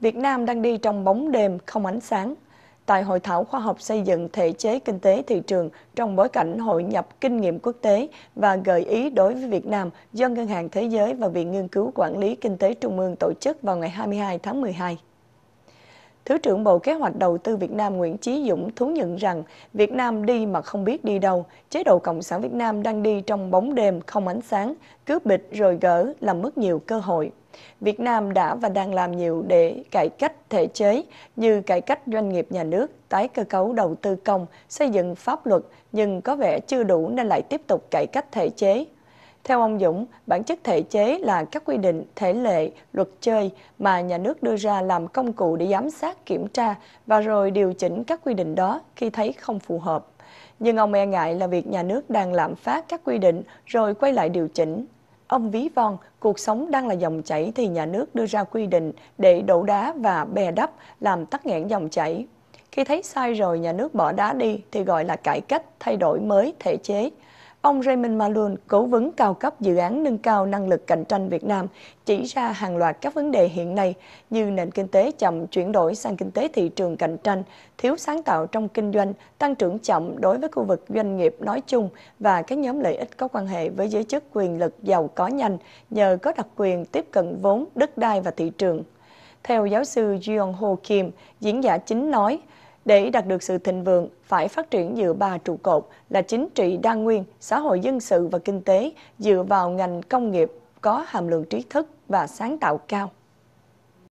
Việt Nam đang đi trong bóng đêm không ánh sáng. Tại Hội thảo khoa học xây dựng thể chế kinh tế thị trường trong bối cảnh hội nhập kinh nghiệm quốc tế và gợi ý đối với Việt Nam do Ngân hàng Thế giới và Viện Nghiên cứu Quản lý Kinh tế Trung ương tổ chức vào ngày 22 tháng 12. Thứ trưởng Bộ Kế hoạch Đầu tư Việt Nam Nguyễn Chí Dũng thú nhận rằng Việt Nam đi mà không biết đi đâu, chế độ Cộng sản Việt Nam đang đi trong bóng đêm không ánh sáng, cướp bịch rồi gỡ làm mất nhiều cơ hội. Việt Nam đã và đang làm nhiều để cải cách thể chế như cải cách doanh nghiệp nhà nước, tái cơ cấu đầu tư công, xây dựng pháp luật nhưng có vẻ chưa đủ nên lại tiếp tục cải cách thể chế, theo ông Dũng, bản chất thể chế là các quy định, thể lệ, luật chơi mà nhà nước đưa ra làm công cụ để giám sát, kiểm tra và rồi điều chỉnh các quy định đó khi thấy không phù hợp. Nhưng ông e ngại là việc nhà nước đang lạm phát các quy định rồi quay lại điều chỉnh. Ông ví von, cuộc sống đang là dòng chảy thì nhà nước đưa ra quy định để đổ đá và bè đắp làm tắc nghẽn dòng chảy. Khi thấy sai rồi nhà nước bỏ đá đi thì gọi là cải cách, thay đổi mới, thể chế – Ông Raymond Malone, cố vấn cao cấp dự án nâng cao năng lực cạnh tranh Việt Nam, chỉ ra hàng loạt các vấn đề hiện nay như nền kinh tế chậm chuyển đổi sang kinh tế thị trường cạnh tranh, thiếu sáng tạo trong kinh doanh, tăng trưởng chậm đối với khu vực doanh nghiệp nói chung và các nhóm lợi ích có quan hệ với giới chức quyền lực giàu có nhanh nhờ có đặc quyền tiếp cận vốn, đất đai và thị trường. Theo giáo sư Jeon Ho Kim, diễn giả chính nói, để đạt được sự thịnh vượng, phải phát triển dựa ba trụ cột là chính trị đa nguyên, xã hội dân sự và kinh tế, dựa vào ngành công nghiệp có hàm lượng trí thức và sáng tạo cao.